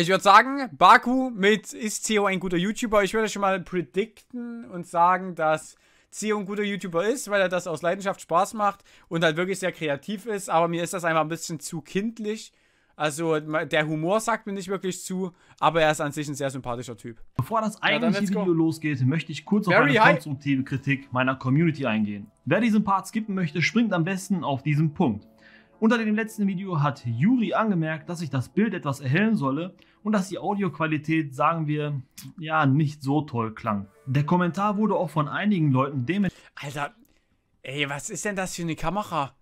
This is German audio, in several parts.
Ich würde sagen, Baku mit ist CEO ein guter YouTuber. Ich würde schon mal predikten und sagen, dass CEO ein guter YouTuber ist, weil er das aus Leidenschaft Spaß macht und halt wirklich sehr kreativ ist. Aber mir ist das einfach ein bisschen zu kindlich. Also der Humor sagt mir nicht wirklich zu, aber er ist an sich ein sehr sympathischer Typ. Bevor das eigentliche ja, Video losgeht, möchte ich kurz Very auf eine high. konstruktive Kritik meiner Community eingehen. Wer diesen Part skippen möchte, springt am besten auf diesen Punkt. Unter dem letzten Video hat Juri angemerkt, dass ich das Bild etwas erhellen solle und dass die Audioqualität, sagen wir, ja, nicht so toll klang. Der Kommentar wurde auch von einigen Leuten dementsprechend... Alter, ey, was ist denn das für eine Kamera?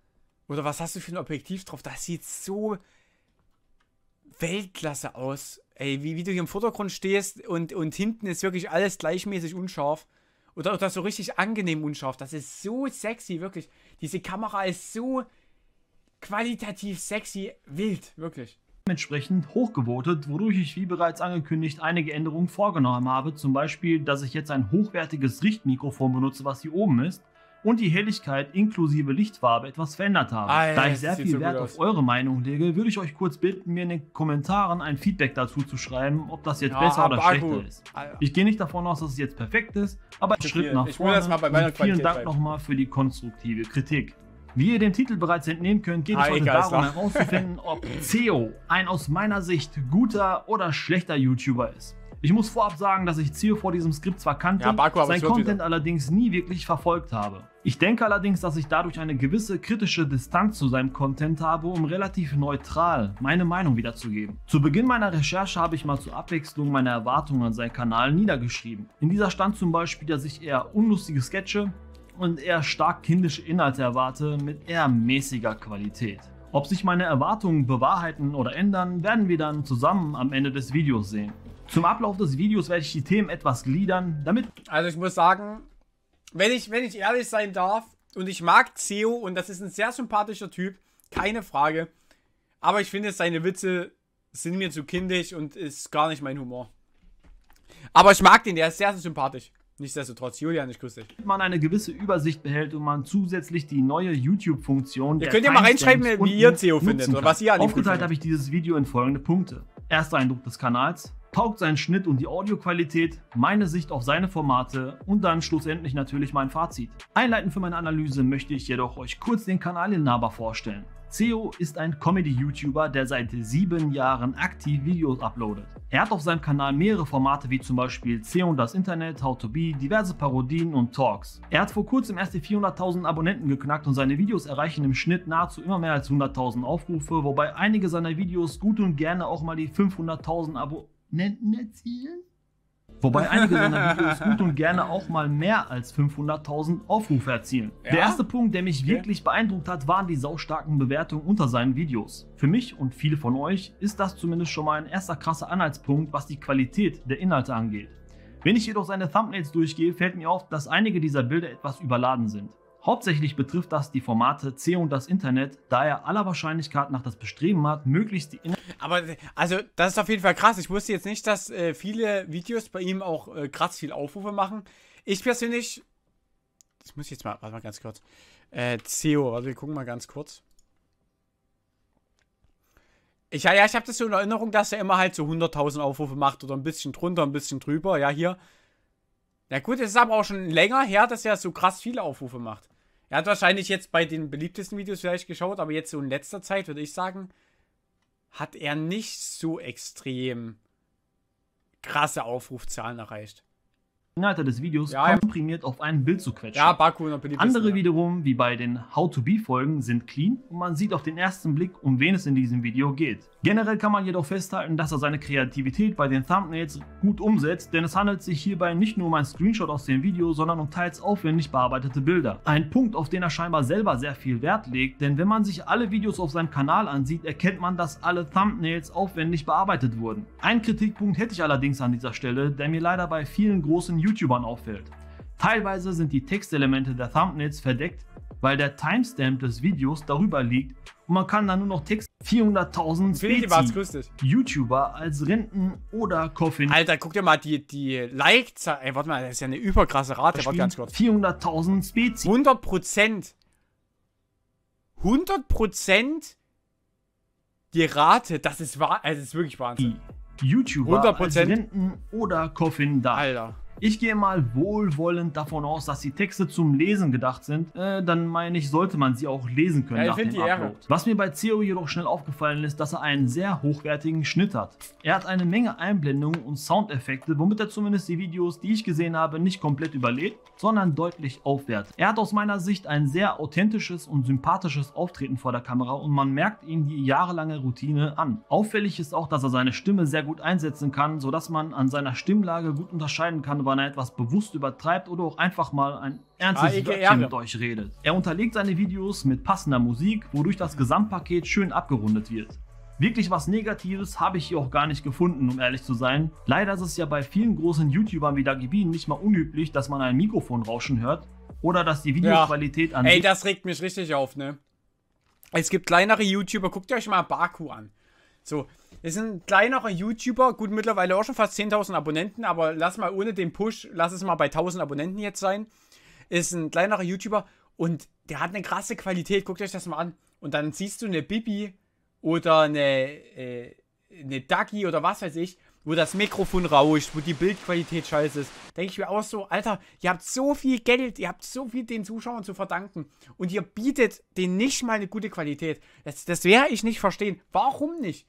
Oder was hast du für ein Objektiv drauf? Das sieht so Weltklasse aus. Ey, wie, wie du hier im Vordergrund stehst und, und hinten ist wirklich alles gleichmäßig unscharf. Oder, oder so richtig angenehm unscharf. Das ist so sexy, wirklich. Diese Kamera ist so qualitativ sexy, wild, wirklich. Dementsprechend hochgevotet, wodurch ich wie bereits angekündigt einige Änderungen vorgenommen habe. Zum Beispiel, dass ich jetzt ein hochwertiges Richtmikrofon benutze, was hier oben ist und die Helligkeit inklusive Lichtfarbe etwas verändert habe. Ah, ja, da ich sehr viel so Wert auf eure Meinung lege, würde ich euch kurz bitten, mir in den Kommentaren ein Feedback dazu zu schreiben, ob das jetzt ja, besser oder schlechter gut. ist. Ich gehe nicht davon aus, dass es jetzt perfekt ist, aber ein Schritt nach vorne. vielen Qualität Dank nochmal für die konstruktive Kritik. Wie ihr dem Titel bereits entnehmen könnt, geht es heute darum herauszufinden, ob CEO ein aus meiner Sicht guter oder schlechter YouTuber ist. Ich muss vorab sagen, dass ich Zio vor diesem Skript zwar kannte, ja, sein Content allerdings nie wirklich verfolgt habe. Ich denke allerdings, dass ich dadurch eine gewisse kritische Distanz zu seinem Content habe, um relativ neutral meine Meinung wiederzugeben. Zu Beginn meiner Recherche habe ich mal zur Abwechslung meine Erwartungen an seinen Kanal niedergeschrieben. In dieser stand zum Beispiel, dass ich eher unlustige Sketche, und eher stark kindische Inhalte erwarte mit eher mäßiger Qualität. Ob sich meine Erwartungen bewahrheiten oder ändern, werden wir dann zusammen am Ende des Videos sehen. Zum Ablauf des Videos werde ich die Themen etwas gliedern, damit... Also ich muss sagen, wenn ich, wenn ich ehrlich sein darf, und ich mag Zeo und das ist ein sehr sympathischer Typ, keine Frage, aber ich finde seine Witze sind mir zu kindisch und ist gar nicht mein Humor. Aber ich mag den, der ist sehr, sehr sympathisch. Nichtsdestotrotz, Julian, ich grüße dich. Wenn Man eine gewisse Übersicht behält und man zusätzlich die neue YouTube-Funktion. Ihr könnt ja mal reinschreiben, wie ihr CEO findet oder was ihr an Aufgeteilt habe ich dieses Video in folgende Punkte. Erster Eindruck des Kanals, taugt sein Schnitt und die Audioqualität, meine Sicht auf seine Formate und dann schlussendlich natürlich mein Fazit. Einleitend für meine Analyse möchte ich jedoch euch kurz den Kanalinhaber vorstellen. Ceo ist ein Comedy-YouTuber, der seit sieben Jahren aktiv Videos uploadet. Er hat auf seinem Kanal mehrere Formate wie zum Beispiel Ceo und das Internet, How to Be, diverse Parodien und Talks. Er hat vor kurzem erst die 400.000 Abonnenten geknackt und seine Videos erreichen im Schnitt nahezu immer mehr als 100.000 Aufrufe, wobei einige seiner Videos gut und gerne auch mal die 500.000 Abonnenten erzielen. Wobei einige seiner Videos gut und gerne auch mal mehr als 500.000 Aufrufe erzielen. Ja? Der erste Punkt, der mich okay. wirklich beeindruckt hat, waren die saustarken Bewertungen unter seinen Videos. Für mich und viele von euch ist das zumindest schon mal ein erster krasser Anhaltspunkt, was die Qualität der Inhalte angeht. Wenn ich jedoch seine Thumbnails durchgehe, fällt mir auf, dass einige dieser Bilder etwas überladen sind. Hauptsächlich betrifft das die Formate C und das Internet, da er aller Wahrscheinlichkeit nach das Bestreben hat, möglichst die In Aber also das ist auf jeden Fall krass. Ich wusste jetzt nicht, dass äh, viele Videos bei ihm auch äh, krass viel Aufrufe machen. Ich persönlich, das muss ich jetzt mal, warte mal ganz kurz. Äh, CEO, warte, wir gucken mal ganz kurz. Ich, ja, ja, ich habe das so in Erinnerung, dass er immer halt so 100.000 Aufrufe macht oder ein bisschen drunter, ein bisschen drüber. Ja, hier. Na ja, gut, es ist aber auch schon länger her, dass er so krass viele Aufrufe macht. Er hat wahrscheinlich jetzt bei den beliebtesten Videos vielleicht geschaut, aber jetzt so in letzter Zeit würde ich sagen, hat er nicht so extrem krasse Aufrufzahlen erreicht. Inhalte des Videos ja, komprimiert auf ein Bild zu quetschen. Ja, Baku bin und Andere ja. wiederum, wie bei den How-to-Be-Folgen, sind clean und man sieht auf den ersten Blick, um wen es in diesem Video geht. Generell kann man jedoch festhalten, dass er seine Kreativität bei den Thumbnails gut umsetzt, denn es handelt sich hierbei nicht nur um ein Screenshot aus dem Video, sondern um teils aufwendig bearbeitete Bilder. Ein Punkt, auf den er scheinbar selber sehr viel Wert legt, denn wenn man sich alle Videos auf seinem Kanal ansieht, erkennt man, dass alle Thumbnails aufwendig bearbeitet wurden. Ein Kritikpunkt hätte ich allerdings an dieser Stelle, der mir leider bei vielen großen YouTubern auffällt. Teilweise sind die Textelemente der Thumbnails verdeckt, weil der Timestamp des Videos darüber liegt und man kann dann nur noch Text 400.000 Spezi, YouTuber als Renten- oder Coffin. Alter, guck dir mal die, die Like-Zahl. Ey, warte mal, das ist ja eine überkrasse Rate. Warte ganz kurz. 400.000 Spezi. 100 Prozent. 100 Prozent die Rate. Das ist, wahr, also das ist wirklich Wahnsinn. Die YouTuber 100%. als Renten- oder Coffin da. Alter. Ich gehe mal wohlwollend davon aus, dass die Texte zum Lesen gedacht sind. Äh, dann meine ich, sollte man sie auch lesen können ja, nach dem Upload. Ehre. Was mir bei Zero jedoch schnell aufgefallen ist, dass er einen sehr hochwertigen Schnitt hat. Er hat eine Menge Einblendungen und Soundeffekte, womit er zumindest die Videos, die ich gesehen habe, nicht komplett überlebt, sondern deutlich aufwertet. Er hat aus meiner Sicht ein sehr authentisches und sympathisches Auftreten vor der Kamera und man merkt ihm die jahrelange Routine an. Auffällig ist auch, dass er seine Stimme sehr gut einsetzen kann, sodass man an seiner Stimmlage gut unterscheiden kann, wann er etwas bewusst übertreibt oder auch einfach mal ein ernstes ah, Wörtchen mit euch redet. Er unterlegt seine Videos mit passender Musik, wodurch das Gesamtpaket schön abgerundet wird. Wirklich was Negatives habe ich hier auch gar nicht gefunden, um ehrlich zu sein. Leider ist es ja bei vielen großen YouTubern wie Dagibin nicht mal unüblich, dass man ein Mikrofon rauschen hört oder dass die Videoqualität ja. an. Ey, das regt mich richtig auf, ne? Es gibt kleinere YouTuber, guckt euch mal Baku an. So, ist ein kleinerer YouTuber, gut mittlerweile auch schon fast 10.000 Abonnenten, aber lass mal ohne den Push, lass es mal bei 1.000 Abonnenten jetzt sein. Ist ein kleinerer YouTuber und der hat eine krasse Qualität, guckt euch das mal an. Und dann siehst du eine Bibi oder eine, äh, eine Ducky oder was weiß ich, wo das Mikrofon rauscht, wo die Bildqualität scheiße ist. Denke ich mir auch so, Alter, ihr habt so viel Geld, ihr habt so viel den Zuschauern zu verdanken und ihr bietet denen nicht mal eine gute Qualität. Das, das werde ich nicht verstehen. Warum nicht?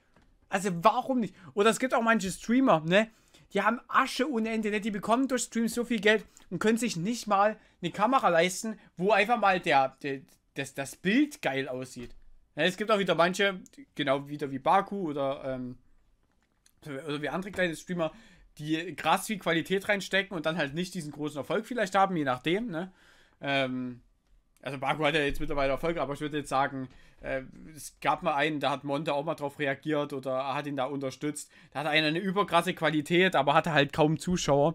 Also warum nicht? Oder es gibt auch manche Streamer, ne? Die haben Asche ohne Ende, ne? die bekommen durch Streams so viel Geld und können sich nicht mal eine Kamera leisten, wo einfach mal der, der das, das Bild geil aussieht. Ne? Es gibt auch wieder manche, genau wieder wie Baku oder, ähm, oder wie andere kleine Streamer, die krass viel Qualität reinstecken und dann halt nicht diesen großen Erfolg vielleicht haben, je nachdem, ne? Ähm, also Baku hat ja jetzt mittlerweile Erfolg, aber ich würde jetzt sagen, äh, es gab mal einen, da hat Monte auch mal drauf reagiert oder hat ihn da unterstützt. Da hat einer eine überkrasse Qualität, aber hatte halt kaum Zuschauer.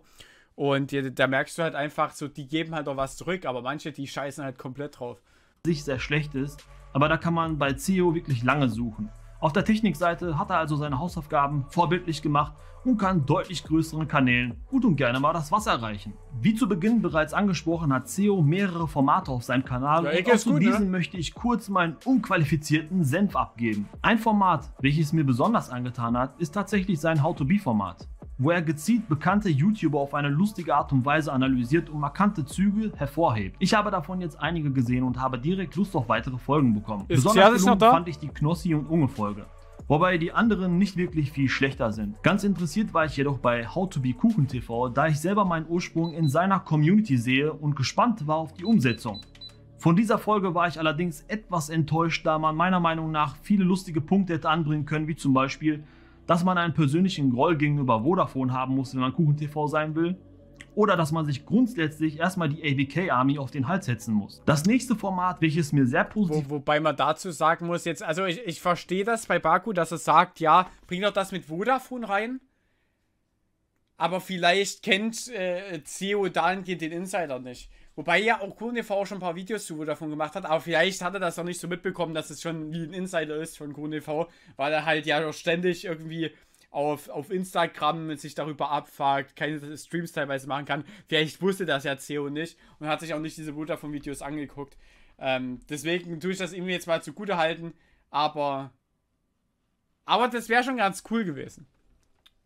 Und da merkst du halt einfach so, die geben halt auch was zurück, aber manche, die scheißen halt komplett drauf. Sich sehr schlecht ist, aber da kann man bei CEO wirklich lange suchen. Auf der Technikseite hat er also seine Hausaufgaben vorbildlich gemacht und kann deutlich größeren Kanälen gut und gerne mal das Wasser reichen. Wie zu Beginn bereits angesprochen, hat CEO mehrere Formate auf seinem Kanal ja, und auch zu diesen ne? möchte ich kurz meinen unqualifizierten Senf abgeben. Ein Format, welches mir besonders angetan hat, ist tatsächlich sein How-to-Be-Format wo er gezielt bekannte YouTuber auf eine lustige Art und Weise analysiert und markante Züge hervorhebt. Ich habe davon jetzt einige gesehen und habe direkt Lust auf weitere Folgen bekommen. Ist Besonders gelungen fand ich die Knossi und Unge Folge wobei die anderen nicht wirklich viel schlechter sind. Ganz interessiert war ich jedoch bei How to be Kuchen TV, da ich selber meinen Ursprung in seiner Community sehe und gespannt war auf die Umsetzung. Von dieser Folge war ich allerdings etwas enttäuscht, da man meiner Meinung nach viele lustige Punkte hätte anbringen können, wie zum Beispiel dass man einen persönlichen Groll gegenüber Vodafone haben muss, wenn man KuchenTV sein will, oder dass man sich grundsätzlich erstmal die ABK-Army auf den Hals setzen muss. Das nächste Format, welches mir sehr positiv... Wo, wobei man dazu sagen muss jetzt, also ich, ich verstehe das bei Baku, dass er sagt, ja, bring doch das mit Vodafone rein, aber vielleicht kennt äh, CEO dahingehend den Insider nicht. Wobei ja auch KurenTV auch schon ein paar Videos zu davon gemacht hat, aber vielleicht hat er das noch nicht so mitbekommen, dass es schon wie ein Insider ist von KurenTV, weil er halt ja ständig irgendwie auf, auf Instagram sich darüber abfragt, keine Streams teilweise machen kann. Vielleicht wusste das ja CEO nicht und hat sich auch nicht diese Bruder von Videos angeguckt. Ähm, deswegen tue ich das irgendwie jetzt mal zugute halten, aber. Aber das wäre schon ganz cool gewesen.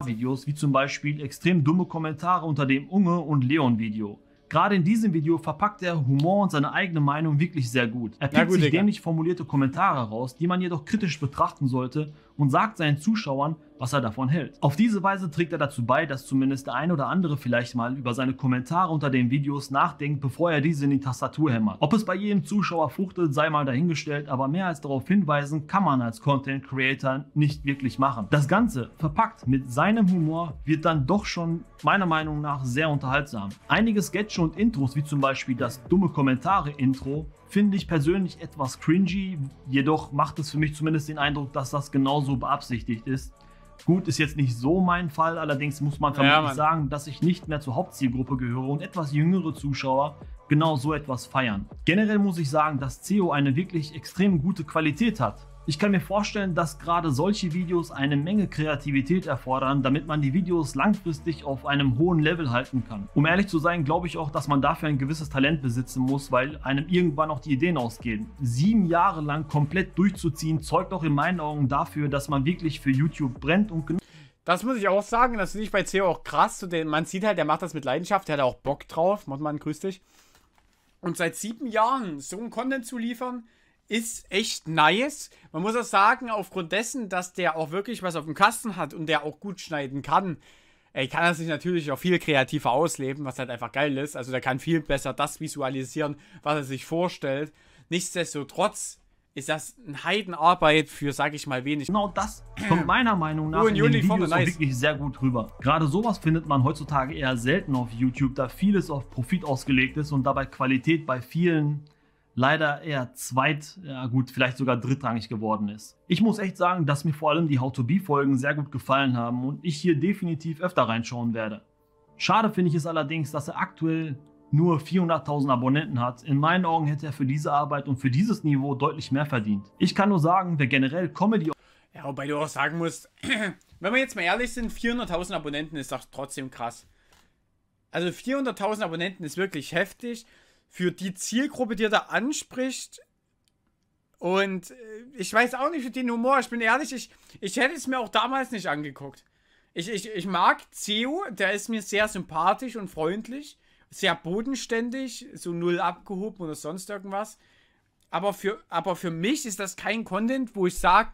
Videos wie zum Beispiel extrem dumme Kommentare unter dem Unge und Leon Video. Gerade in diesem Video verpackt er Humor und seine eigene Meinung wirklich sehr gut. Er pickt gut, sich Digga. dämlich formulierte Kommentare raus, die man jedoch kritisch betrachten sollte und sagt seinen Zuschauern, was er davon hält. Auf diese Weise trägt er dazu bei, dass zumindest der ein oder andere vielleicht mal über seine Kommentare unter den Videos nachdenkt, bevor er diese in die Tastatur hämmert. Ob es bei jedem Zuschauer fruchtet, sei mal dahingestellt, aber mehr als darauf hinweisen kann man als Content Creator nicht wirklich machen. Das Ganze verpackt mit seinem Humor wird dann doch schon meiner Meinung nach sehr unterhaltsam. Einige Sketche und Intros, wie zum Beispiel das dumme Kommentare-Intro, Finde ich persönlich etwas cringy, jedoch macht es für mich zumindest den Eindruck, dass das genauso beabsichtigt ist. Gut, ist jetzt nicht so mein Fall, allerdings muss man vermutlich ja, sagen, dass ich nicht mehr zur Hauptzielgruppe gehöre und etwas jüngere Zuschauer genau so etwas feiern. Generell muss ich sagen, dass CEO eine wirklich extrem gute Qualität hat. Ich kann mir vorstellen, dass gerade solche Videos eine Menge Kreativität erfordern, damit man die Videos langfristig auf einem hohen Level halten kann. Um ehrlich zu sein, glaube ich auch, dass man dafür ein gewisses Talent besitzen muss, weil einem irgendwann auch die Ideen ausgehen. Sieben Jahre lang komplett durchzuziehen, zeugt auch in meinen Augen dafür, dass man wirklich für YouTube brennt und genug das muss ich auch sagen, das finde ich bei CEO auch krass. Man sieht halt, der macht das mit Leidenschaft, der hat auch Bock drauf. Mottmann, grüß dich. Und seit sieben Jahren so einen Content zu liefern, ist echt nice. Man muss auch sagen, aufgrund dessen, dass der auch wirklich was auf dem Kasten hat und der auch gut schneiden kann, ey, kann er sich natürlich auch viel kreativer ausleben, was halt einfach geil ist. Also der kann viel besser das visualisieren, was er sich vorstellt. Nichtsdestotrotz ist das ein Heidenarbeit für, sag ich mal, wenig. Genau das kommt meiner Meinung nach oh, in, in den Videos nice. wirklich sehr gut rüber. Gerade sowas findet man heutzutage eher selten auf YouTube, da vieles auf Profit ausgelegt ist und dabei Qualität bei vielen leider eher zweit, ja gut, vielleicht sogar drittrangig geworden ist. Ich muss echt sagen, dass mir vor allem die How-to-Be-Folgen sehr gut gefallen haben und ich hier definitiv öfter reinschauen werde. Schade finde ich es allerdings, dass er aktuell nur 400.000 Abonnenten hat. In meinen Augen hätte er für diese Arbeit und für dieses Niveau deutlich mehr verdient. Ich kann nur sagen, wer generell Comedy... Ja, wobei du auch sagen musst, wenn wir jetzt mal ehrlich sind, 400.000 Abonnenten ist doch trotzdem krass. Also 400.000 Abonnenten ist wirklich heftig für die Zielgruppe, die er da anspricht. Und äh, ich weiß auch nicht für den Humor. Ich bin ehrlich, ich, ich hätte es mir auch damals nicht angeguckt. Ich, ich, ich mag Zeo, der ist mir sehr sympathisch und freundlich, sehr bodenständig, so null abgehoben oder sonst irgendwas. Aber für, aber für mich ist das kein Content, wo ich sage,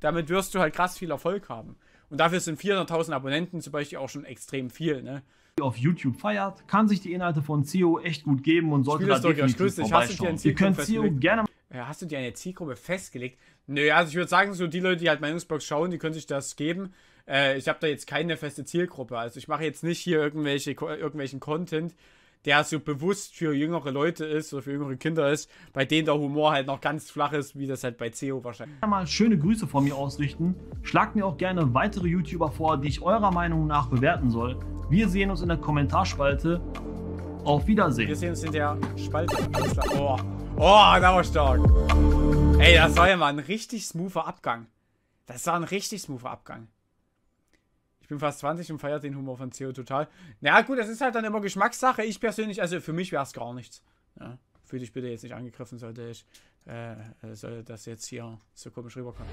damit wirst du halt krass viel Erfolg haben. Und dafür sind 400.000 Abonnenten zum Beispiel auch schon extrem viel, ne? auf YouTube feiert, kann sich die Inhalte von CEO echt gut geben und sollte da definitiv vorbeischauen. Ihr könnt CEO gerne... Ja, äh, hast du dir eine Zielgruppe festgelegt? Nö, also ich würde sagen, so die Leute, die halt Meinungsblogs schauen, die können sich das geben. Äh, ich habe da jetzt keine feste Zielgruppe. Also ich mache jetzt nicht hier irgendwelche, irgendwelchen Content, der so bewusst für jüngere Leute ist oder für jüngere Kinder ist, bei denen der Humor halt noch ganz flach ist, wie das halt bei CEO wahrscheinlich. Mal schöne Grüße von mir ausrichten. Schlagt mir auch gerne weitere YouTuber vor, die ich eurer Meinung nach bewerten soll. Wir sehen uns in der Kommentarspalte. Auf Wiedersehen. Wir sehen uns in der Spalte. Oh, oh da war stark. Ey, das war ja mal ein richtig smoother Abgang. Das war ein richtig smoother Abgang. Ich bin fast 20 und feiere den Humor von CO total. Na naja, gut, das ist halt dann immer Geschmackssache. Ich persönlich, also für mich wäre es gar nichts. Ja, fühl dich bitte jetzt nicht angegriffen, sollte ich, äh, sollte das jetzt hier so komisch rüberkommen.